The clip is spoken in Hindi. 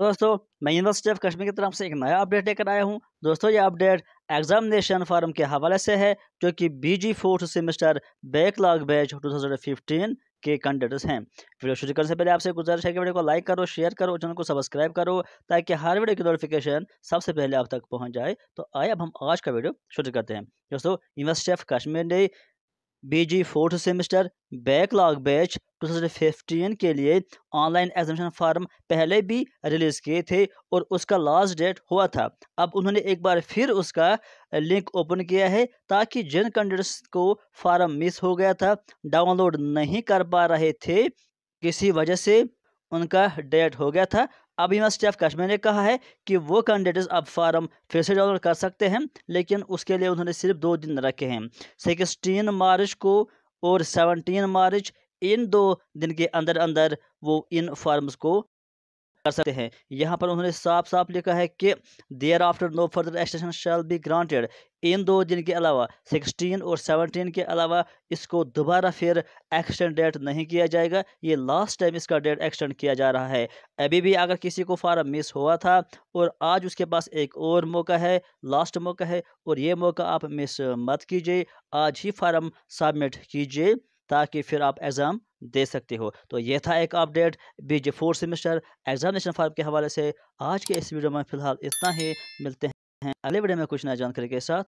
दोस्तों मैं यूनिवर्सिटी ऑफ कश्मीर की तरफ से एक नया अपडेट लेकर आया हूं दोस्तों ये अपडेट एग्जामिनेशन फॉर्म के हवाले से है जो कि BG fourth semester backlog batch 2015 के कैंडिडेट्स हैं वीडियो शुरू करने से पहले आपसे गुजारिश है कि वीडियो को लाइक करो शेयर करो चैनल को सब्सक्राइब करो ताकि हर वीडियो की नोटिफिकेशन सबसे पहले आप तक पहुँच जाए तो आए अब हम आज का वीडियो शुरू करते हैं दोस्तों यूनिवर्सिटी ऑफ कश्मीर ने BG fourth semester backlog batch 2015 के लिए ऑनलाइन एग्जामिनेशन फार्म पहले भी रिलीज़ किए थे और उसका लास्ट डेट हुआ था अब उन्होंने एक बार फिर उसका लिंक ओपन किया है ताकि जिन कैंडिडेट्स को फार्म मिस हो गया था डाउनलोड नहीं कर पा रहे थे किसी वजह से उनका डेट हो गया था अब यूनिवर्सिटी ऑफ कश्मीर ने कहा है कि वो कैंडिडेट्स अब फार्म फिर से डाउनलोड कर सकते हैं लेकिन उसके लिए उन्होंने सिर्फ दो दिन रखे हैं सिक्सटीन मार्च को और सेवनटीन मार्च इन दो दिन के अंदर अंदर वो इन फॉर्म्स को कर सकते हैं यहाँ पर उन्होंने साफ साफ लिखा है कि there after no further extension shall be granted इन दो दिन के अलावा 16 और 17 के अलावा इसको दोबारा फिर एक्सटेंड डेट नहीं किया जाएगा ये लास्ट टाइम इसका डेट एक्सटेंड किया जा रहा है अभी भी अगर किसी को फार्म मिस हुआ था और आज उसके पास एक और मौका है लास्ट मौका है और ये मौका आप मिस मत कीजिए आज ही फार्म सबमिट कीजिए ताकि फिर आप एग्ज़ाम दे सकते हो तो ये था एक अपडेट बीज फोर्थ सेमेस्टर एग्जामिनेशन फॉर्म के हवाले से आज के इस वीडियो में फिलहाल इतना ही मिलते हैं अगले वीडियो में कुछ नया जानकारी के साथ